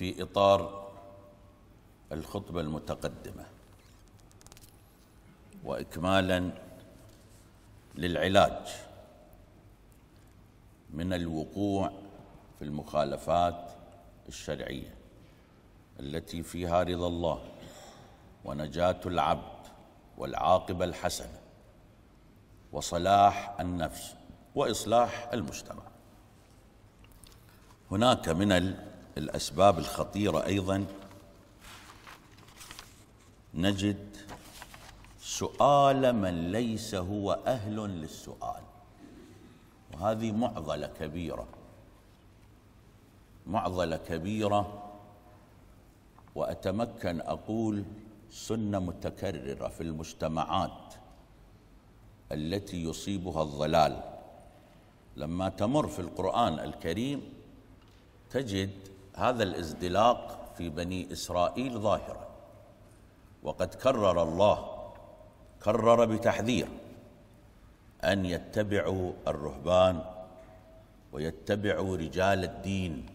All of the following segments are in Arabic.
في اطار الخطبه المتقدمه واكمالا للعلاج من الوقوع في المخالفات الشرعيه التي فيها رضا الله ونجاه العبد والعاقبه الحسنه وصلاح النفس واصلاح المجتمع هناك من الأسباب الخطيرة أيضا نجد سؤال من ليس هو أهل للسؤال وهذه معضلة كبيرة معضلة كبيرة وأتمكن أقول سنة متكررة في المجتمعات التي يصيبها الضلال لما تمر في القرآن الكريم تجد هذا الازدلاق في بني اسرائيل ظاهرا وقد كرر الله كرر بتحذير ان يتبعوا الرهبان ويتبعوا رجال الدين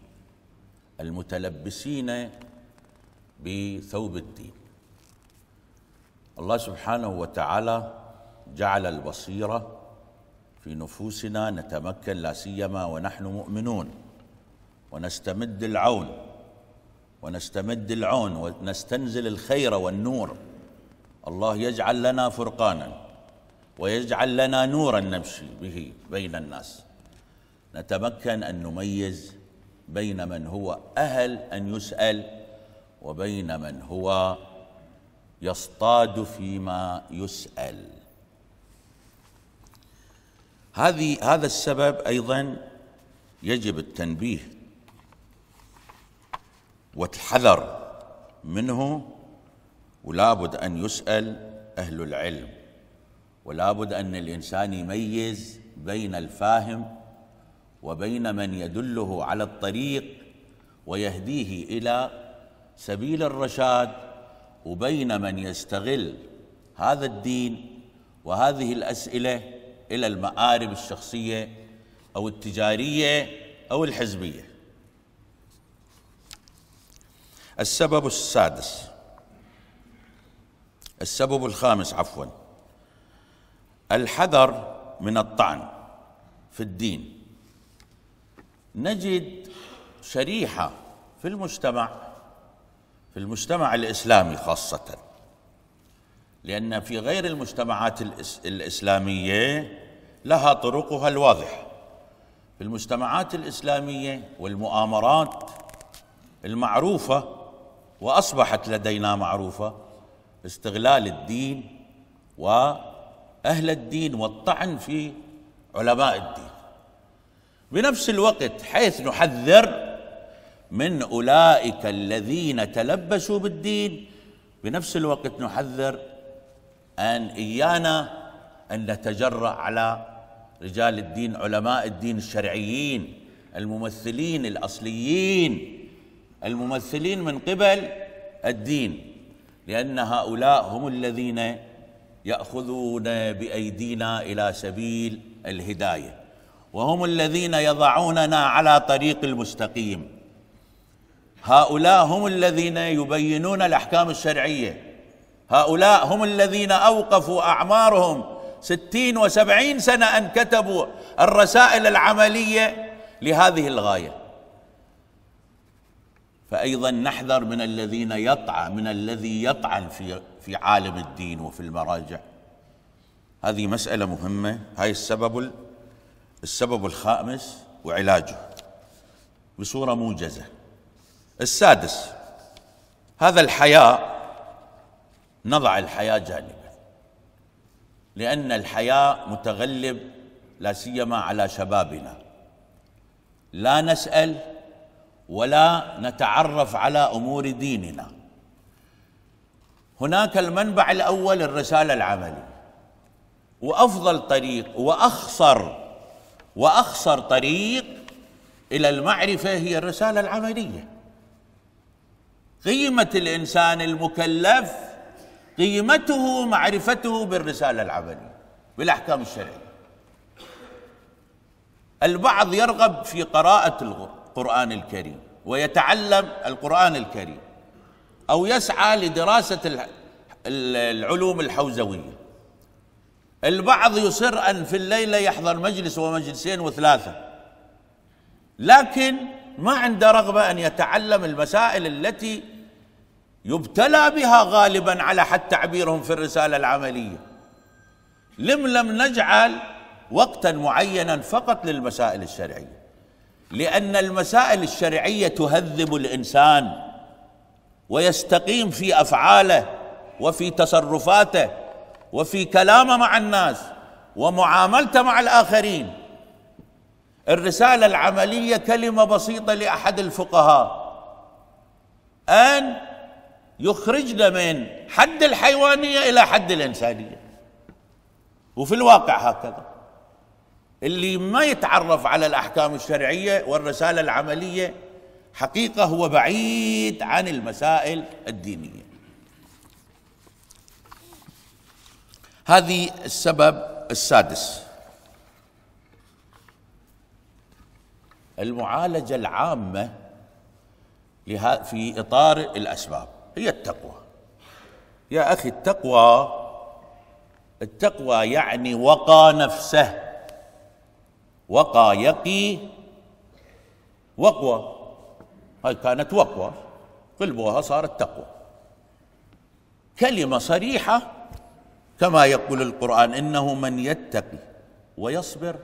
المتلبسين بثوب الدين الله سبحانه وتعالى جعل البصيره في نفوسنا نتمكن لا سيما ونحن مؤمنون ونستمد العون ونستمد العون ونستنزل الخير والنور الله يجعل لنا فرقانا ويجعل لنا نورا نمشي به بين الناس نتمكن ان نميز بين من هو اهل ان يسال وبين من هو يصطاد فيما يسال هذه هذا السبب ايضا يجب التنبيه والحذر منه ولابد ان يسال اهل العلم ولابد ان الانسان يميز بين الفاهم وبين من يدله على الطريق ويهديه الى سبيل الرشاد وبين من يستغل هذا الدين وهذه الاسئله الى المارب الشخصيه او التجاريه او الحزبيه السبب السادس السبب الخامس عفوا الحذر من الطعن في الدين نجد شريحه في المجتمع في المجتمع الاسلامي خاصه لان في غير المجتمعات الاسلاميه لها طرقها الواضحه في المجتمعات الاسلاميه والمؤامرات المعروفه واصبحت لدينا معروفه استغلال الدين واهل الدين والطعن في علماء الدين بنفس الوقت حيث نحذر من اولئك الذين تلبسوا بالدين بنفس الوقت نحذر ان ايانا ان نتجرا على رجال الدين علماء الدين الشرعيين الممثلين الاصليين الممثلين من قبل الدين لأن هؤلاء هم الذين يأخذون بأيدينا إلى سبيل الهداية وهم الذين يضعوننا على طريق المستقيم هؤلاء هم الذين يبينون الأحكام الشرعية هؤلاء هم الذين أوقفوا أعمارهم ستين وسبعين سنة أن كتبوا الرسائل العملية لهذه الغاية فأيضا نحذر من الذين يطعن من الذي يطعن في في عالم الدين وفي المراجع هذه مسألة مهمة هاي السبب السبب الخامس وعلاجه بصورة موجزة السادس هذا الحياء نضع الحياء جانبا لأن الحياء متغلب لا سيما على شبابنا لا نسأل ولا نتعرف على امور ديننا هناك المنبع الاول الرساله العمليه وافضل طريق واخصر واخصر طريق الى المعرفه هي الرساله العمليه قيمه الانسان المكلف قيمته معرفته بالرساله العمليه بالاحكام الشرعيه البعض يرغب في قراءه القران القرآن الكريم ويتعلم القرآن الكريم أو يسعى لدراسة العلوم الحوزوية البعض يصر أن في الليلة يحضر مجلس ومجلسين وثلاثة لكن ما عنده رغبة أن يتعلم المسائل التي يبتلى بها غالبا على حد تعبيرهم في الرسالة العملية لم لم نجعل وقتا معينا فقط للمسائل الشرعية لان المسائل الشرعيه تهذب الانسان ويستقيم في افعاله وفي تصرفاته وفي كلامه مع الناس ومعاملته مع الاخرين الرساله العمليه كلمه بسيطه لاحد الفقهاء ان يخرجنا من حد الحيوانيه الى حد الانسانيه وفي الواقع هكذا اللي ما يتعرف على الأحكام الشرعية والرسالة العملية حقيقة هو بعيد عن المسائل الدينية هذه السبب السادس المعالجة العامة في إطار الأسباب هي التقوى يا أخي التقوى التقوى يعني وقى نفسه وقى يقي وقوى هاي كانت وقوى قلبوها صارت تقوى كلمة صريحة كما يقول القرآن إنه من يتقي ويصبر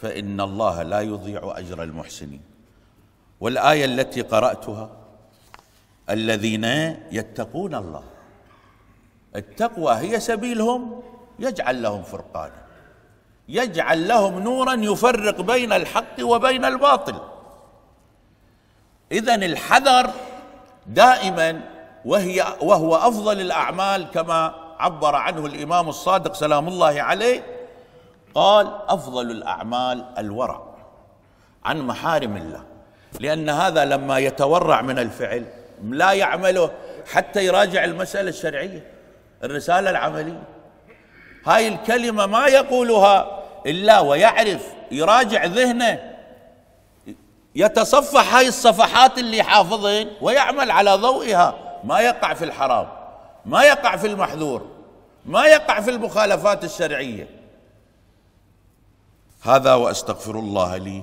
فإن الله لا يضيع أجر المحسنين والآية التي قرأتها الذين يتقون الله التقوى هي سبيلهم يجعل لهم فرقانا يجعل لهم نورا يفرق بين الحق وبين الباطل اذا الحذر دائما وهي وهو افضل الاعمال كما عبر عنه الامام الصادق سلام الله عليه قال افضل الاعمال الورع عن محارم الله لان هذا لما يتورع من الفعل لا يعمله حتى يراجع المساله الشرعيه الرساله العمليه هاي الكلمه ما يقولها إلا ويعرف يراجع ذهنه يتصفح هاي الصفحات اللي حافظهن ويعمل على ضوئها ما يقع في الحرام ما يقع في المحذور ما يقع في المخالفات الشرعية هذا وأستغفر الله لي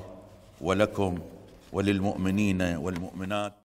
ولكم وللمؤمنين والمؤمنات